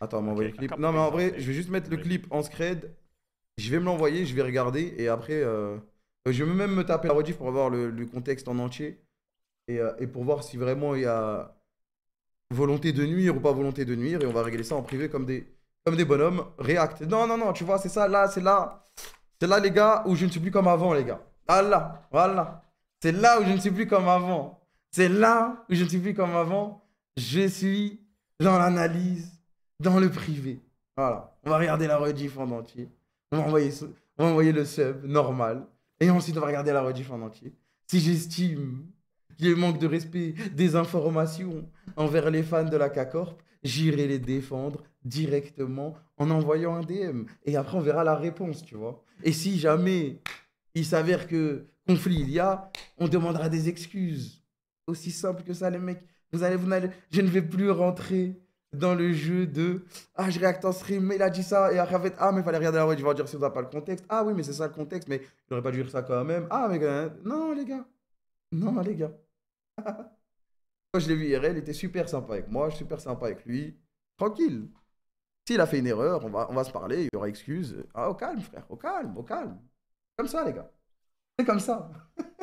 Attends, le clip. Non, mais en vrai, je vais juste mettre le clip en scred. Je vais me l'envoyer, je vais regarder. Et après, euh, euh, je vais même me taper la rediff pour avoir le, contexte en entier. Euh, et, pour voir si vraiment il y a volonté de nuire ou pas volonté de nuire. Et on va régler ça en privé comme des, comme des bonhommes. React. Non, non, non, tu vois, c'est ça, là, c'est là. C'est là, les gars, où je ne suis plus comme avant, les gars. Ah là, voilà. C'est là où je ne suis plus comme avant. C'est là où je ne suis plus comme avant. Je suis dans l'analyse, dans le privé. Voilà. On va regarder la rediff en entier. On va envoyer, le sub normal. Et ensuite, on va regarder la rediff en entier. Si j'estime qu'il manque de respect des informations envers les fans de la k j'irai les défendre directement en envoyant un DM. Et après, on verra la réponse, tu vois. Et si jamais il s'avère que conflit il y a, on demandera des excuses. Aussi simple que ça, les mecs. Vous allez, vous allez, je ne vais plus rentrer dans le jeu de Ah, je réacte en stream, mais il a dit ça. Et après, en fait, Ah, mais il fallait regarder la web. Je vais dire si on n'a pas le contexte. Ah, oui, mais c'est ça le contexte. Mais je n'aurais pas dû dire ça quand même. Ah, mais euh, non, les gars. Non, les gars. moi je l'ai vu hier, il était super sympa avec moi, super sympa avec lui. Tranquille. S'il a fait une erreur, on va, on va se parler, il y aura excuse. Ah, au calme, frère, au calme, au calme. Comme ça, les gars. C'est comme ça.